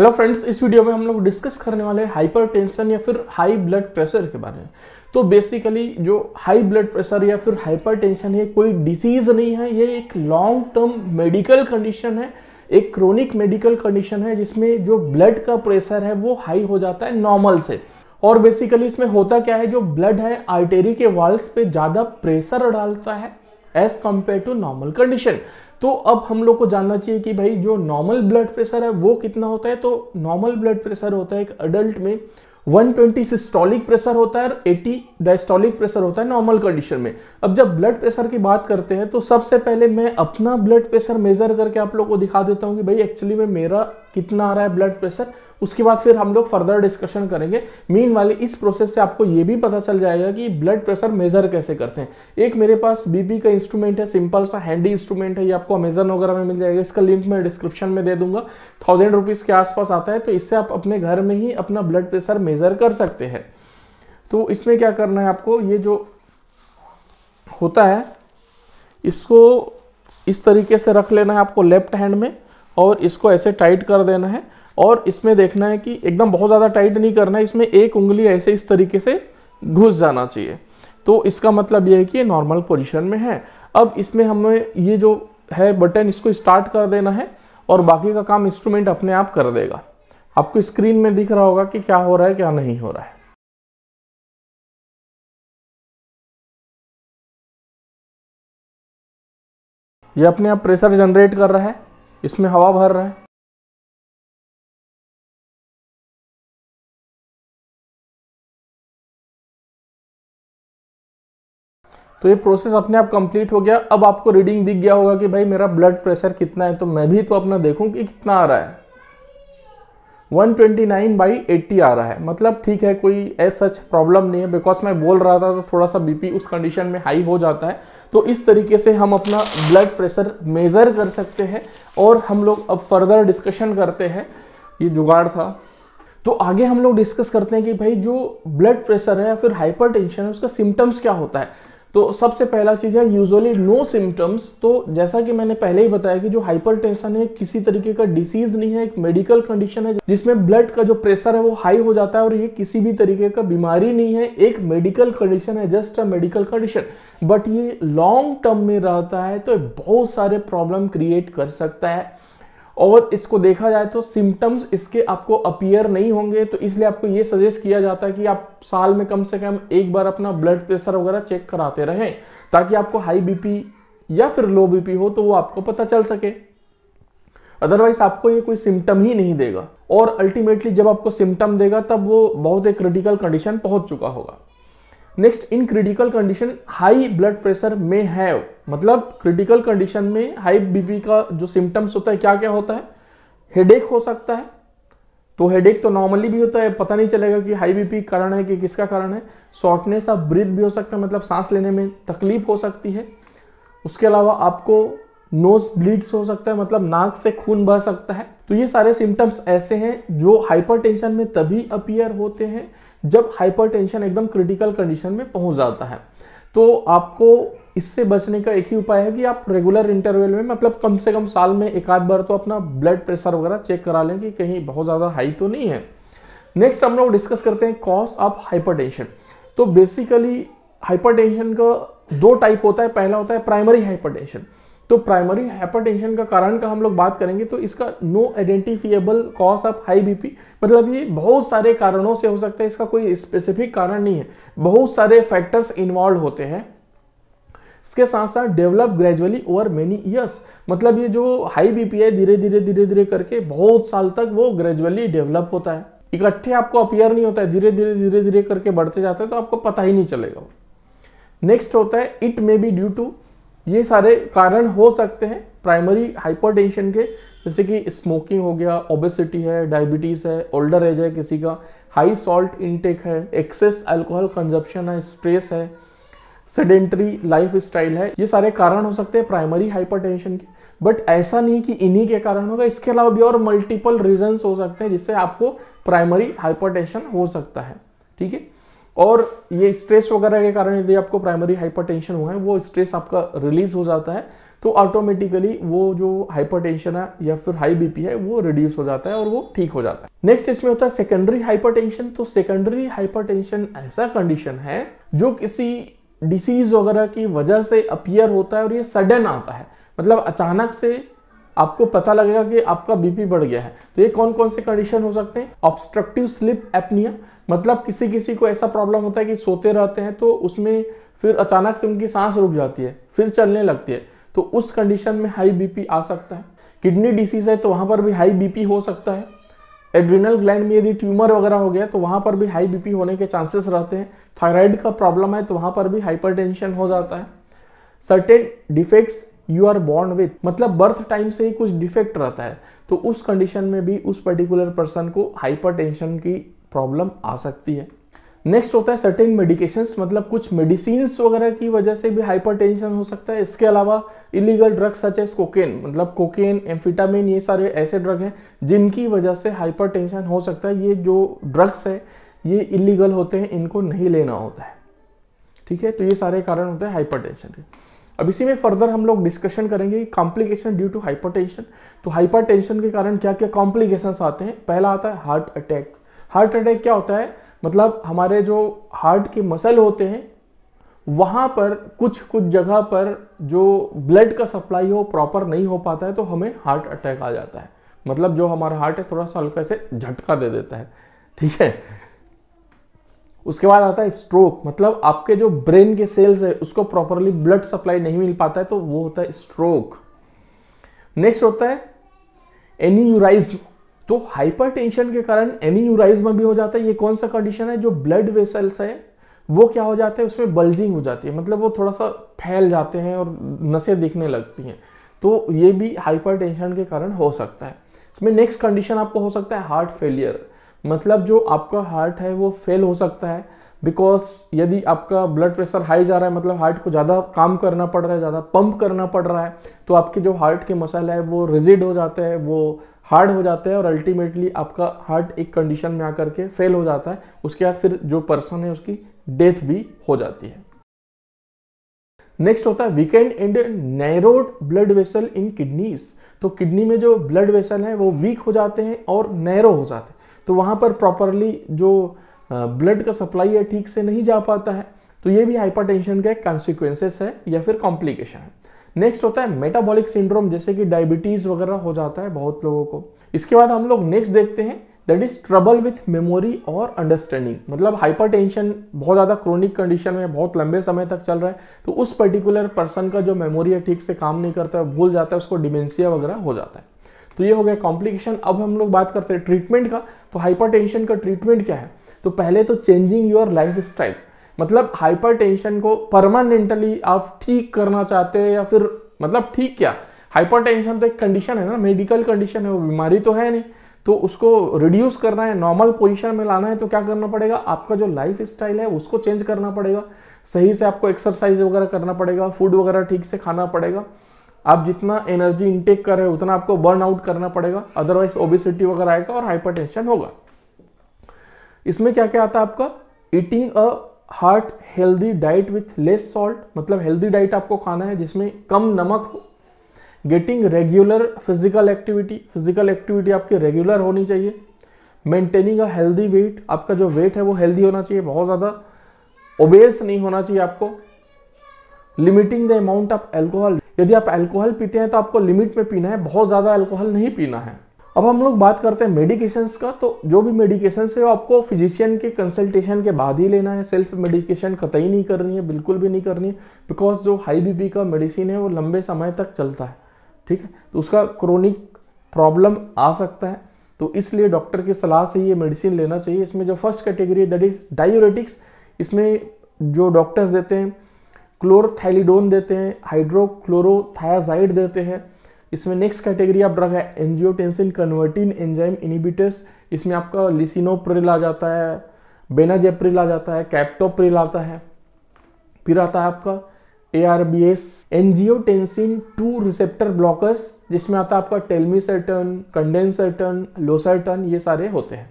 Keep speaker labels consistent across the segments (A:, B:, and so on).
A: hello friends इस video में हम लोग डिस्कस करने वाले हैं हाइपरटेंशन या फिर हाई ब्लड प्रेशर के बारे में तो बेसिकली जो हाई ब्लड प्रेशर या फिर हाइपरटेंशन है कोई डिसीज़ नहीं है ये एक लॉन्ग टर्म मेडिकल कंडीशन है एक क्रोनिक मेडिकल कंडीशन है जिसमें जो ब्लड का प्रेशर है वो हाई हो जाता है नॉर्मल से और बेसिकली इसमें होता क्या है जो ब्लड है आर्टेरी के वॉल्स पे ज़्यादा प्रेशर डालता है as compare to normal condition तो अब हम लोग को जानना चाहिए कि भाई जो नॉर्मल ब्लड प्रेशर है वो कितना होता है तो नॉर्मल ब्लड प्रेशर होता है एक अडल्ट में 120 सिस्टोलिक प्रेशर होता है और 80 डायस्टोलिक प्रेशर होता है नॉर्मल कंडीशन में अब जब ब्लड प्रेशर की बात करते हैं तो सबसे पहले मैं अपना ब्लड प्रेशर मेजर करके आप लोग को दिखा देता हूँ कि भाई एक्चुअली में मेरा कितना आ रहा है ब्लड प्रेशर उसके बाद फिर हम लोग फर्दर डिस्कशन करेंगे मीन वाले इस प्रोसेस से आपको ये भी पता चल जाएगा कि ब्लड प्रेशर मेजर कैसे करते हैं एक मेरे पास बीपी का इंस्ट्रूमेंट है सिंपल सा हैंडी इंस्ट्रूमेंट है ये आपको अमेजन वगैरह में मिल जाएगा इसका लिंक मैं डिस्क्रिप्शन में दे दूंगा थाउजेंड रुपीज़ के आसपास आता है तो इससे आप अपने घर में ही अपना ब्लड प्रेशर मेजर कर सकते हैं तो इसमें क्या करना है आपको ये जो होता है इसको इस तरीके से रख लेना है आपको लेफ्ट हैंड में और इसको ऐसे टाइट कर देना है और इसमें देखना है कि एकदम बहुत ज़्यादा टाइट नहीं करना है इसमें एक उंगली ऐसे इस तरीके से घुस जाना चाहिए तो इसका मतलब यह है कि ये नॉर्मल पोजिशन में है अब इसमें हमें ये जो है बटन इसको स्टार्ट कर देना है और बाकी का काम इंस्ट्रूमेंट अपने आप कर देगा आपको स्क्रीन में दिख रहा होगा कि क्या हो रहा है क्या नहीं हो रहा है ये अपने आप प्रेशर जनरेट कर रहा है इसमें हवा भर रहा है तो ये प्रोसेस अपने आप कंप्लीट हो गया अब आपको रीडिंग दिख गया होगा कि भाई मेरा ब्लड प्रेशर कितना है तो मैं भी तो अपना देखूं कि कितना आ रहा है 129 बाई 80 आ रहा है मतलब ठीक है कोई ऐसा प्रॉब्लम नहीं है बिकॉज मैं बोल रहा था तो थोड़ा सा बीपी उस कंडीशन में हाई हो जाता है तो इस तरीके से हम अपना ब्लड प्रेशर मेज़र कर सकते हैं और हम लोग अब फर्दर डिस्कशन करते हैं ये जुगाड़ था तो आगे हम लोग डिस्कस करते हैं कि भाई जो ब्लड प्रेशर है या फिर हाइपर है उसका सिम्टम्स क्या होता है तो सबसे पहला चीज़ है यूजुअली नो सिम्टम्स तो जैसा कि मैंने पहले ही बताया कि जो हाइपरटेंशन है किसी तरीके का डिसीज नहीं है एक मेडिकल कंडीशन है जिसमें ब्लड का जो प्रेशर है वो हाई हो जाता है और ये किसी भी तरीके का बीमारी नहीं है एक मेडिकल कंडीशन है just a medical condition but ये लॉन्ग टर्म में रहता है तो बहुत सारे प्रॉब्लम क्रिएट कर सकता है और इसको देखा जाए तो सिम्टम्स इसके आपको अपियर नहीं होंगे तो इसलिए आपको ये सजेस्ट किया जाता है कि आप साल में कम से कम एक बार अपना ब्लड प्रेशर वगैरह चेक कराते रहें ताकि आपको हाई बीपी या फिर लो बीपी हो तो वो आपको पता चल सके अदरवाइज आपको ये कोई सिम्टम ही नहीं देगा और अल्टीमेटली जब आपको सिम्टम देगा तब वो बहुत एक क्रिटिकल कंडीशन पहुंच चुका होगा next in critical condition high blood pressure में हैव मतलब क्रिटिकल कंडीशन में हाई बीपी का जो सिम्टम्स होता है क्या क्या होता है हेडेक हो सकता है तो हेडेक तो नॉर्मली भी होता है पता नहीं चलेगा कि हाई बीपी कारण है कि किसका कारण है शॉर्टनेस ऑफ ब्रीथ भी हो सकता है मतलब सांस लेने में तकलीफ हो सकती है उसके अलावा आपको नोज ब्लीड्स हो सकता है मतलब नाक से खून बह सकता है तो ये सारे सिम्टम्स ऐसे हैं जो हाइपरटेंशन में तभी अपियर होते हैं जब हाइपरटेंशन एकदम क्रिटिकल कंडीशन में पहुंच जाता है तो आपको इससे बचने का एक ही उपाय है कि आप रेगुलर इंटरवल में मतलब कम से कम साल में एक आध बार तो अपना ब्लड प्रेशर वगैरह चेक करा लें कि कहीं बहुत ज़्यादा हाई तो नहीं है नेक्स्ट हम लोग डिस्कस करते हैं कॉज ऑफ हाइपरटेंशन तो बेसिकली हाइपरटेंशन का दो टाइप होता है पहला होता है प्राइमरी हाइपरटेंशन तो प्राइमरी हाइपरटेंशन का कारण का हम लोग बात करेंगे तो इसका no identifiable cause of high BP मतलब ये बहुत सारे कारणों से हो सकता है इसका कोई स्पेसिफिक कारण नहीं है बहुत सारे फैक्टर्स इन्वॉल्व होते हैं इसके साथ साथ develop gradually over many years मतलब ये जो हाई बीपी है धीरे धीरे धीरे धीरे करके बहुत साल तक वो ग्रेजुअली डेवलप होता है इकट्ठे आपको अपियर नहीं होता है धीरे धीरे धीरे धीरे करके बढ़ते जाते हैं तो आपको पता ही नहीं चलेगा नेक्स्ट होता है it may be due to ये सारे कारण हो सकते हैं प्राइमरी हाइपरटेंशन के जैसे कि स्मोकिंग हो गया ओबेसिटी है डायबिटीज़ है ओल्डर एज है किसी का हाई सॉल्ट इनटेक है एक्सेस अल्कोहल कंजप्शन है स्ट्रेस है सेडेंटरी लाइफ स्टाइल है ये सारे कारण हो सकते हैं प्राइमरी हाइपरटेंशन के बट ऐसा नहीं कि इन्हीं के कारण होगा इसके अलावा भी और मल्टीपल रीजंस हो सकते हैं जिससे आपको प्राइमरी हाइपरटेंशन हो सकता है ठीक है और ये स्ट्रेस वगैरह के कारण यदि आपको प्राइमरी हाइपरटेंशन हुआ है वो स्ट्रेस आपका रिलीज हो जाता है तो ऑटोमेटिकली वो जो हाइपरटेंशन है या फिर हाई बीपी है वो रिड्यूस हो जाता है और वो ठीक हो जाता है नेक्स्ट इसमें होता है सेकेंडरी हाइपरटेंशन तो सेकेंडरी हाइपरटेंशन ऐसा कंडीशन है जो किसी डिसीज वगैरह की वजह से अपियर होता है और ये सडन आता है मतलब अचानक से आपको पता लगेगा कि आपका बीपी बढ़ गया है तो ये कौन कौन से कंडीशन हो सकते हैं ऑब्स्ट्रक्टिव स्लिप एपनिया मतलब किसी किसी को ऐसा प्रॉब्लम होता है कि सोते रहते हैं तो उसमें फिर अचानक से उनकी सांस रुक जाती है फिर चलने लगती है तो उस कंडीशन में हाई बीपी आ सकता है किडनी डिसीज है तो वहां पर भी हाई बीपी हो सकता है एड्रिनल ग्लैंड में यदि ट्यूमर वगैरह हो गया तो वहां पर भी हाई बीपी होने के चांसेस रहते हैं थायराइड का प्रॉब्लम है तो वहां पर भी हाइपरटेंशन हो जाता है certain defects you are born with मतलब बर्थ टाइम से ही कुछ डिफेक्ट रहता है तो उस कंडीशन में भी उस पर्टिकुलर पर्सन को हाइपर की प्रॉब्लम आ सकती है नेक्स्ट होता है सर्टेन मेडिकेशन मतलब कुछ मेडिसिन वगैरह की वजह से भी हाइपर हो सकता है इसके अलावा illegal drugs such as cocaine मतलब कोकेन एम्फिटामिन ये सारे ऐसे ड्रग हैं जिनकी वजह से हाइपर हो सकता है ये जो ड्रग्स है ये इलीगल होते हैं इनको नहीं लेना होता है ठीक है तो ये सारे कारण होते हैं हाइपर के अब इसी में फर्दर हम लोग डिस्कशन करेंगे कॉम्प्लिकेशन ड्यू टू हाइपरटेंशन तो हाइपरटेंशन के कारण क्या क्या कॉम्प्लिकेशंस आते हैं पहला आता है हार्ट अटैक हार्ट अटैक क्या होता है मतलब हमारे जो हार्ट के मसल होते हैं वहाँ पर कुछ कुछ जगह पर जो ब्लड का सप्लाई हो प्रॉपर नहीं हो पाता है तो हमें हार्ट अटैक आ जाता है मतलब जो हमारा हार्ट है थोड़ा सा हल्का से झटका दे देता है ठीक है उसके बाद आता है स्ट्रोक मतलब आपके जो ब्रेन के सेल्स है उसको प्रॉपरली ब्लड सप्लाई नहीं मिल पाता है तो वो होता है स्ट्रोक नेक्स्ट होता है एनीयूराइज तो हाइपरटेंशन के कारण एनीयूराइज में भी हो जाता है ये कौन सा कंडीशन है जो ब्लड वेसल्स है वो क्या हो जाते हैं उसमें बल्जिंग हो जाती है मतलब वो थोड़ा सा फैल जाते हैं और नसें दिखने लगती हैं तो ये भी हाइपरटेंशन के कारण हो सकता है इसमें नेक्स्ट कंडीशन आपको हो सकता है हार्ट फेलियर मतलब जो आपका हार्ट है वो फेल हो सकता है बिकॉज यदि आपका ब्लड प्रेशर हाई जा रहा है मतलब हार्ट को ज़्यादा काम करना पड़ रहा है ज़्यादा पंप करना पड़ रहा है तो आपके जो हार्ट के मसल है वो रिजिड हो जाते हैं वो हार्ड हो जाते हैं और अल्टीमेटली आपका हार्ट एक कंडीशन में आकर के फेल हो जाता है उसके बाद फिर जो पर्सन है उसकी डेथ भी हो जाती है नेक्स्ट होता है weakened and narrowed blood vessel in kidneys तो किडनी में जो ब्लड वेसल है वो वीक हो जाते हैं और नैरो हो जाते हैं तो वहाँ पर प्रॉपरली जो ब्लड का सप्लाई है ठीक से नहीं जा पाता है तो ये भी हाइपर टेंशन का एक कॉन्सिक्वेंसेस है या फिर कॉम्प्लिकेशन है नेक्स्ट होता है मेटाबॉलिक सिंड्रोम जैसे कि डायबिटीज वगैरह हो जाता है बहुत लोगों को इसके बाद हम लोग नेक्स्ट देखते हैं that is trouble with memory और अंडरस्टैंडिंग मतलब टेंशन बहुत ज़्यादा क्रोनिक कंडीशन में बहुत लंबे समय तक चल रहा है तो उस पर्टिकुलर पर्सन का जो मेमोरी है ठीक से काम नहीं करता है भूल जाता है उसको डिमेंसिया वगैरह हो जाता है तो ये हो गया कॉम्प्लिकेशन अब हम लोग बात करते हैं ट्रीटमेंट का तो हाइपर का ट्रीटमेंट क्या है तो पहले तो चेंजिंग योर लाइफ स्टाइल मतलब हाइपर को परमानेंटली आप ठीक करना चाहते हैं या फिर मतलब ठीक क्या हाइपर तो एक कंडीशन है ना मेडिकल कंडीशन है वो बीमारी तो है नहीं तो उसको रिड्यूस करना है नॉर्मल पोजीशन में लाना है तो क्या करना पड़ेगा आपका जो लाइफ स्टाइल है उसको चेंज करना पड़ेगा सही से आपको एक्सरसाइज वगैरह करना पड़ेगा फूड वगैरह ठीक से खाना पड़ेगा आप जितना एनर्जी इंटेक कर रहे हो उतना आपको बर्न आउट करना पड़ेगा अदरवाइज ओबिसिटी वगैरह आएगा और हाइपरटेंशन होगा इसमें क्या क्या आता है आपका eating a heart healthy diet with less salt मतलब हेल्दी डाइट आपको खाना है जिसमें कम नमक हो getting regular physical activity physical activity आपकी रेगुलर होनी चाहिए मेंटेनिंग अ हेल्दी वेट आपका जो वेट है वो हेल्दी होना चाहिए बहुत ज़्यादा ओबेस नहीं होना चाहिए आपको limiting the amount of alcohol यदि आप अल्कोहल पीते हैं तो आपको लिमिट में पीना है बहुत ज़्यादा अल्कोहल नहीं पीना है अब हम लोग बात करते हैं मेडिकेशंस का तो जो भी मेडिकेशन है वो आपको फिजिशियन के कंसल्टेशन के बाद ही लेना है सेल्फ मेडिकेशन कतई नहीं करनी है बिल्कुल भी नहीं करनी है बिकॉज जो हाई बीपी का मेडिसिन है वो लंबे समय तक चलता है ठीक है तो उसका क्रोनिक प्रॉब्लम आ सकता है तो इसलिए डॉक्टर की सलाह से ये मेडिसिन लेना चाहिए इसमें जो first category that is diuretics इसमें जो डॉक्टर्स देते हैं क्लोरथैलिडोन देते हैं हाइड्रोक्लोरोथायाजाइड देते हैं इसमें नेक्स्ट कैटेगरी आप ड्रग है एनजियोटेंसिन कन्वर्टिन एंजाइम इनिबिटस इसमें आपका लिसिनोप्रिल आ जाता है बेनाजेप्रिल आ जाता है कैप्टोप्रिल आता है फिर आता है आपका A R B S angiotensin two receptor blockers जिसमें आता है आपका टेलमीसर्टन कंडेंसर्टन लोसर्टन ये सारे होते हैं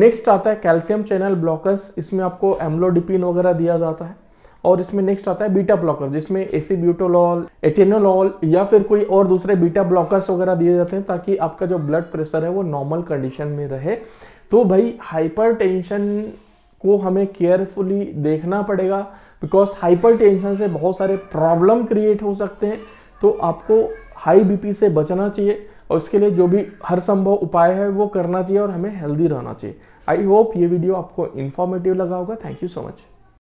A: नेक्स्ट आता है कैल्शियम चैनल ब्लॉकर्स इसमें आपको एम्लोडिपिन वगैरह दिया जाता है और इसमें नेक्स्ट आता है बीटा ब्लॉकर जिसमें एसीब्यूटोलॉल एटेनोलॉल या फिर कोई और दूसरे बीटा ब्लॉकर्स वगैरह दिए जाते हैं ताकि आपका जो ब्लड प्रेशर है वो नॉर्मल कंडीशन में रहे तो भाई हाइपर को हमें केयरफुली देखना पड़ेगा बिकॉज हाइपर से बहुत सारे प्रॉब्लम क्रिएट हो सकते हैं तो आपको हाई बी से बचना चाहिए और उसके लिए जो भी हर संभव उपाय है वो करना चाहिए और हमें हेल्दी रहना चाहिए आई होप ये वीडियो आपको इन्फॉर्मेटिव लगा होगा थैंक यू सो मच